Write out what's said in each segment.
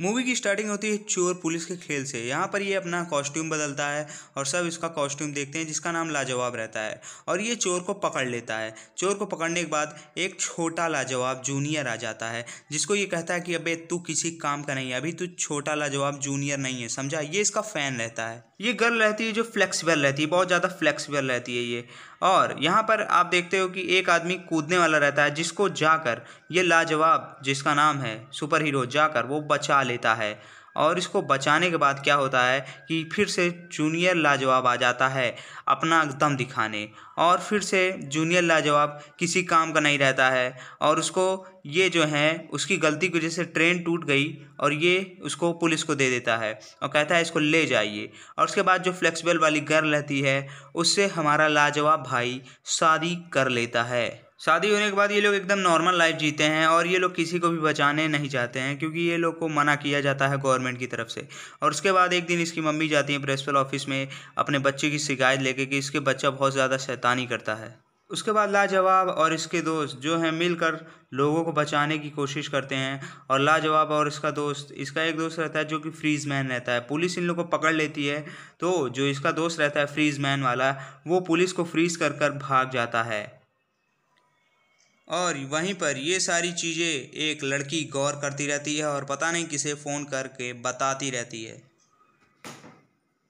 movie की starting होती है चोर पुलिस के खेल से यहाँ पर ये अपना कॉस्ट्यूम बदलता है और सब इसका कॉस्ट्यूम देखते हैं जिसका नाम लाजवाब रहता है और ये चोर को पकड़ लेता है चोर को पकड़ने के बाद एक छोटा लाजवाब जूनियर आ जाता है जिसको ये कहता है कि अबे तू किसी काम का नहीं है अभी तू छोटा लाजवाब जूनियर नहीं है समझा ये इसका फ़ैन रहता है ये गर्ल रहती है जो फ्लेक्सिबल रहती है बहुत ज़्यादा फ्लेक्सिबल रहती है ये और यहाँ पर आप देखते हो कि एक आदमी कूदने वाला रहता है जिसको जाकर ये लाजवाब जिसका नाम है सुपर हीरो जाकर वो बचा लेता है और इसको बचाने के बाद क्या होता है कि फिर से जूनियर लाजवाब आ जाता है अपना दम दिखाने और फिर से जूनियर लाजवाब किसी काम का नहीं रहता है और उसको ये जो है उसकी गलती की वजह से ट्रेन टूट गई और ये उसको पुलिस को दे देता है और कहता है इसको ले जाइए और उसके बाद जो फ्लेक्सिबल वाली गर्ल रहती है उससे हमारा लाजवाब भाई शादी कर लेता है शादी होने के बाद ये लोग एकदम नॉर्मल लाइफ जीते हैं और ये लोग किसी को भी बचाने नहीं चाहते हैं क्योंकि ये लोग को मना किया जाता है गवर्नमेंट की तरफ से और उसके बाद एक दिन इसकी मम्मी जाती है प्रिंसिपल ऑफिस में अपने बच्चे की शिकायत लेके कि इसके बच्चा बहुत ज़्यादा शैतानी करता है उसके बाद लाजवाब और इसके दोस्त जो हैं मिलकर लोगों को बचाने की कोशिश करते हैं और लाजवाब और इसका दोस्त इसका एक दोस्त रहता है जो कि फ्रीज मैन रहता है पुलिस इन लोग को पकड़ लेती है तो जो इसका दोस्त रहता है फ्रीज मैन वाला वो पुलिस को फ्रीज कर कर भाग जाता है और वहीं पर ये सारी चीज़ें एक लड़की गौर करती रहती है और पता नहीं किसे फ़ोन करके बताती रहती है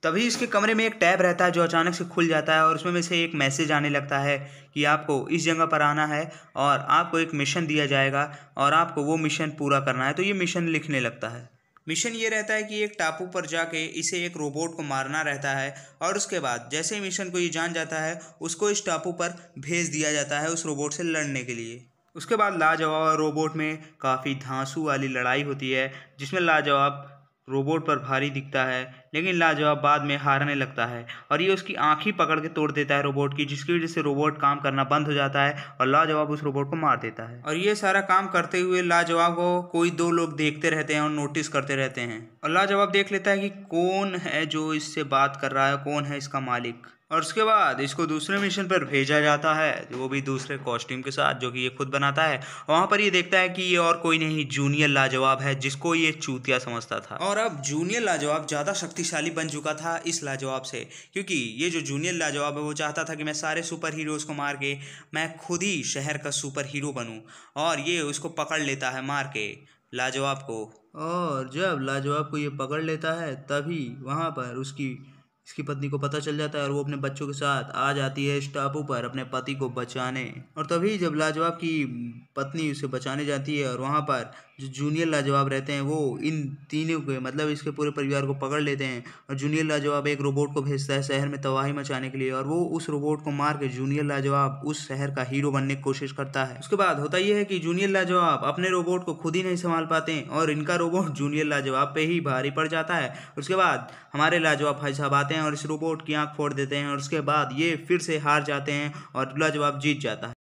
तभी इसके कमरे में एक टैब रहता है जो अचानक से खुल जाता है और उसमें में से एक मैसेज आने लगता है कि आपको इस जगह पर आना है और आपको एक मिशन दिया जाएगा और आपको वो मिशन पूरा करना है तो ये मिशन लिखने लगता है मिशन ये रहता है कि एक टापू पर जाके इसे एक रोबोट को मारना रहता है और उसके बाद जैसे ही मिशन को ये जान जाता है उसको इस टापू पर भेज दिया जाता है उस रोबोट से लड़ने के लिए उसके बाद लाजवाब रोबोट में काफ़ी धांसू वाली लड़ाई होती है जिसमें लाजवाब रोबोट पर भारी दिखता है लेकिन लाजवाब बाद में हारने लगता है और ये उसकी आँख ही पकड़ के तोड़ देता है रोबोट की जिसकी वजह से रोबोट काम करना बंद हो जाता है और लाजवाब उस रोबोट को मार देता है और ये सारा काम करते हुए लाजवाब को कोई दो लोग देखते रहते हैं और नोटिस करते रहते हैं और लाजवाब देख लेता है कि कौन है जो इससे बात कर रहा है कौन है इसका मालिक और उसके बाद इसको दूसरे मिशन पर भेजा जाता है वो भी दूसरे कॉस्ट्यूम के साथ जो कि ये खुद बनाता है वहाँ पर ये देखता है कि ये और कोई नहीं जूनियर लाजवाब है जिसको ये चूतिया समझता था और अब जूनियर लाजवाब ज़्यादा शक्तिशाली बन चुका था इस लाजवाब से क्योंकि ये जो जूनियर लाजवाब है वो चाहता था कि मैं सारे सुपर हीरोज़ को मार के मैं खुद ही शहर का सुपर हीरो बनूँ और ये उसको पकड़ लेता है मार के लाजवाब को और जब लाजवाब को ये पकड़ लेता है तभी वहाँ पर उसकी इसकी पत्नी को पता चल जाता है और वो अपने बच्चों के साथ आ जाती है स्टापू पर अपने पति को बचाने और तभी जब लाजवाब की पत्नी उसे बचाने जाती है और वहाँ पर जो जूनियर लाजवाब रहते हैं वो इन तीनों के मतलब इसके पूरे परिवार को पकड़ लेते हैं और जूनियर लाजवाब एक रोबोट को भेजता है शहर में तबाही मचाने के लिए और वो उस रोबोट को मार के जूनियर लाजवाब उस शहर का हीरो बनने की कोशिश करता है उसके बाद होता यह है कि जूनियर लाजवाब अपने रोबोट को खुद ही नहीं संभाल पाते और इनका रोबोट जूनियर लाजवाब पर ही भारी पड़ जाता है उसके बाद हमारे लाजवाब भाई साहब आते हैं और इस रोबोट की आँख फोड़ देते हैं और उसके बाद ये फिर से हार जाते हैं और लाजवाब जीत जाता है